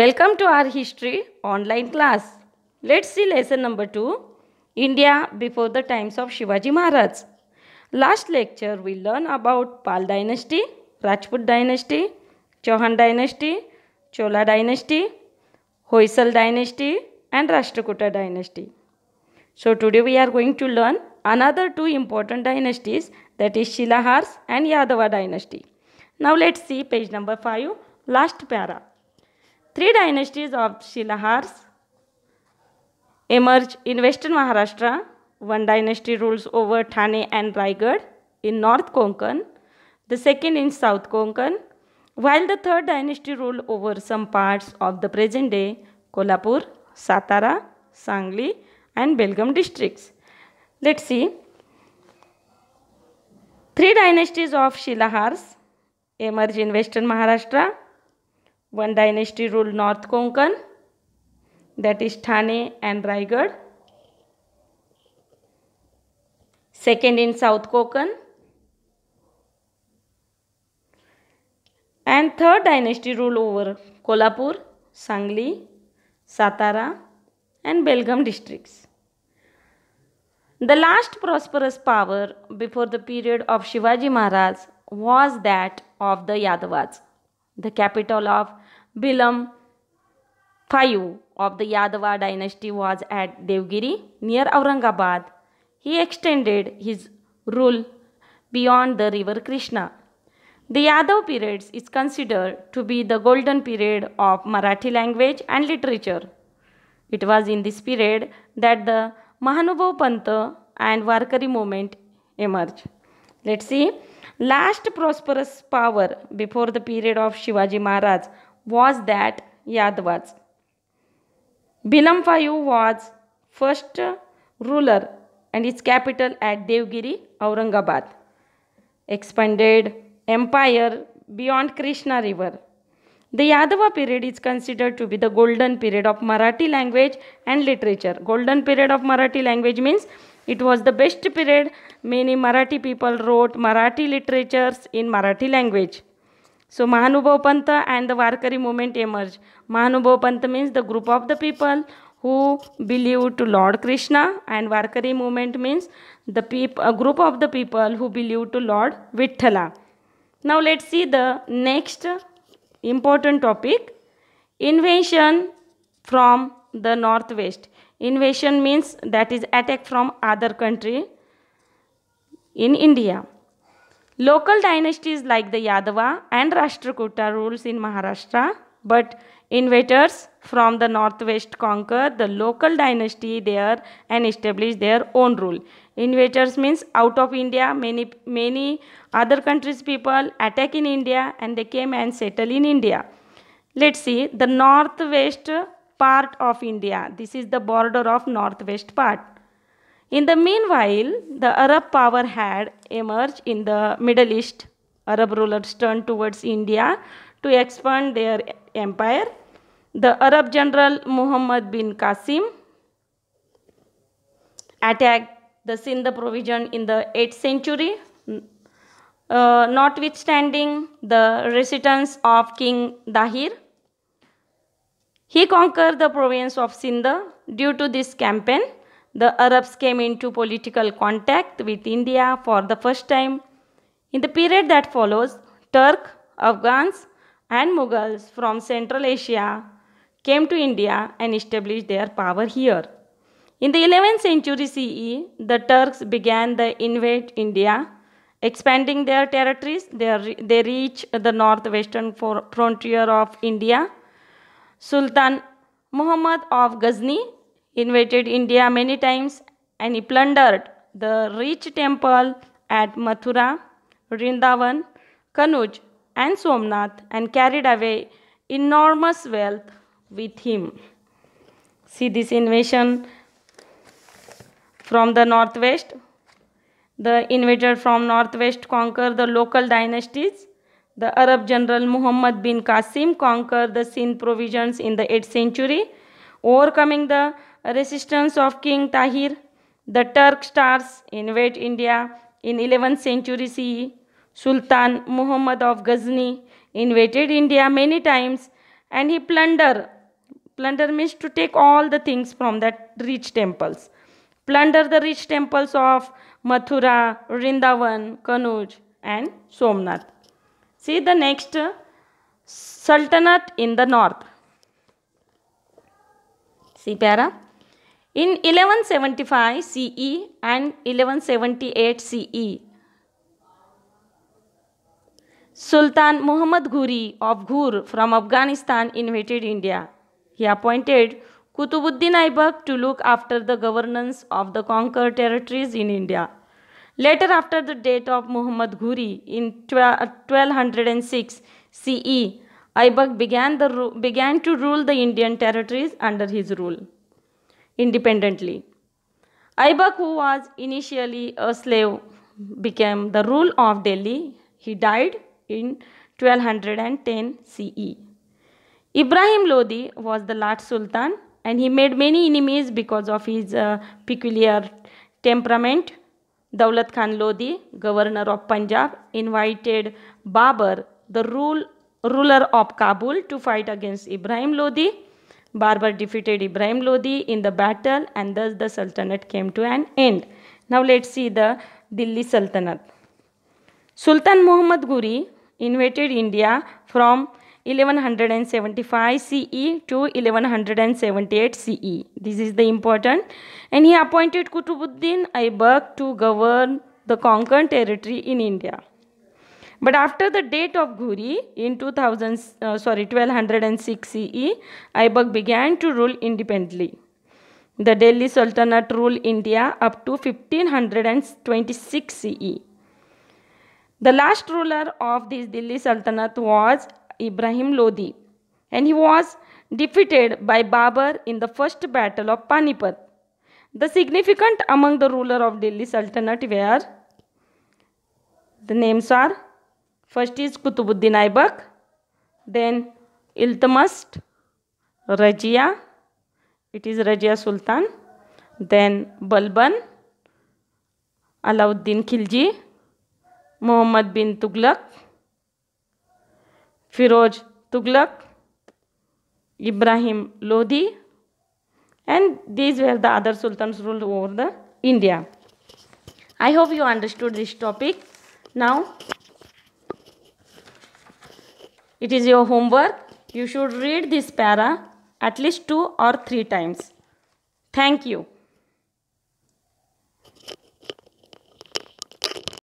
Welcome to our history online class. Let's see lesson number 2 India before the times of Shivaji Maharaj. Last lecture we learn about Pal dynasty, Rajput dynasty, Chauhan dynasty, Chola dynasty, Hoysal dynasty and Rashtrakuta dynasty. So today we are going to learn another two important dynasties that is Shilahars and Yadava dynasty. Now let's see page number 5 last para. Three dynasties of Shilahars emerge in western Maharashtra. One dynasty rules over Thane and Raigad in north Konkan, the second in south Konkan, while the third dynasty ruled over some parts of the present day Kolhapur, Satara, Sangli, and Belgaum districts. Let's see. Three dynasties of Shilahars emerge in western Maharashtra. One dynasty ruled North Konkan, that is Thane and Raigad. Second in South Konkan. And third dynasty ruled over Kolhapur, Sangli, Satara and Belgaum districts. The last prosperous power before the period of Shivaji Maharaj was that of the Yadavas the capital of Bilam. 5 of the Yadava dynasty was at Devgiri near Aurangabad. He extended his rule beyond the river Krishna. The Yadav period is considered to be the golden period of Marathi language and literature. It was in this period that the Mahanubhav Panta and Varkari movement emerged. Let's see Last prosperous power before the period of Shivaji Maharaj was that Yadavas. Bilamfayu was first ruler and its capital at Devgiri, Aurangabad. Expanded empire beyond Krishna river. The Yadava period is considered to be the golden period of Marathi language and literature. Golden period of Marathi language means it was the best period many Marathi people wrote Marathi literatures in Marathi language. So Mahanubhav and the Varkari movement emerged. Mahanubhav means the group of the people who believe to Lord Krishna and Varkari movement means the peop a group of the people who believe to Lord Vithala. Now let's see the next important topic invention from the northwest Invasion means that is attack from other country in India. Local dynasties like the Yadava and Rashtrakuta rules in Maharashtra, but invaders from the northwest conquer the local dynasty there and establish their own rule. Invaders means out of India, many many other countries people attack in India and they came and settle in India. Let's see the northwest part of India. This is the border of northwest part. In the meanwhile, the Arab power had emerged in the Middle East. Arab rulers turned towards India to expand their empire. The Arab general Muhammad bin Qasim attacked the Sindh provision in the 8th century. Uh, notwithstanding the resistance of King Dahir, he conquered the province of Sindh. Due to this campaign, the Arabs came into political contact with India for the first time. In the period that follows, Turk, Afghans, and Mughals from Central Asia came to India and established their power here. In the 11th century CE, the Turks began to invade India, expanding their territories. They reached the northwestern frontier of India Sultan Muhammad of Ghazni invaded India many times and he plundered the rich temple at Mathura, Vrindavan, Kanuj and Somnath and carried away enormous wealth with him. See this invasion from the northwest. The invader from northwest conquered the local dynasties the Arab general Muhammad bin Qasim conquered the Sindh provisions in the 8th century, overcoming the resistance of King Tahir. The Turk Stars invade India in 11th century CE. Sultan Muhammad of Ghazni invaded India many times and he plunder. Plunder means to take all the things from that rich temples. Plunder the rich temples of Mathura, Rindavan, Kanuj and Somnath. see the next sultanate in the north see para in 1175 ce and 1178 ce sultan muhammad ghuri of ghur from afghanistan invaded india he appointed kutubuddin aibak to look after the governance of the conquered territories in india Later, after the death of Muhammad Ghuri in 1206 CE, Aibak began, the, began to rule the Indian territories under his rule independently. Aibak, who was initially a slave, became the ruler of Delhi. He died in 1210 CE. Ibrahim Lodi was the last Sultan and he made many enemies because of his uh, peculiar temperament Daulat Khan Lodi, governor of Punjab, invited Babur, the rule, ruler of Kabul, to fight against Ibrahim Lodi. Babur defeated Ibrahim Lodi in the battle and thus the Sultanate came to an end. Now let's see the Delhi Sultanate. Sultan Muhammad Ghuri invaded India from 1175 CE to 1178 CE. This is the important. And he appointed Kutubuddin Aibak to govern the conquered territory in India. But after the date of Guri in 2000, uh, sorry, 1206 CE, Aibak began to rule independently. The Delhi Sultanate ruled India up to 1526 CE. The last ruler of this Delhi Sultanate was Ibrahim Lodi and he was defeated by Babur in the first battle of Panipat. The significant among the ruler of Delhi Sultanate were the names are first is Kutubuddin Aibak, then Iltamast, Rajia, it is Rajia Sultan, then Balban, Alauddin Khilji, Muhammad bin Tughlaq, Firoz Tughlaq, Ibrahim Lodi and these were the other sultans ruled over the India. I hope you understood this topic. Now it is your homework. You should read this para at least two or three times. Thank you.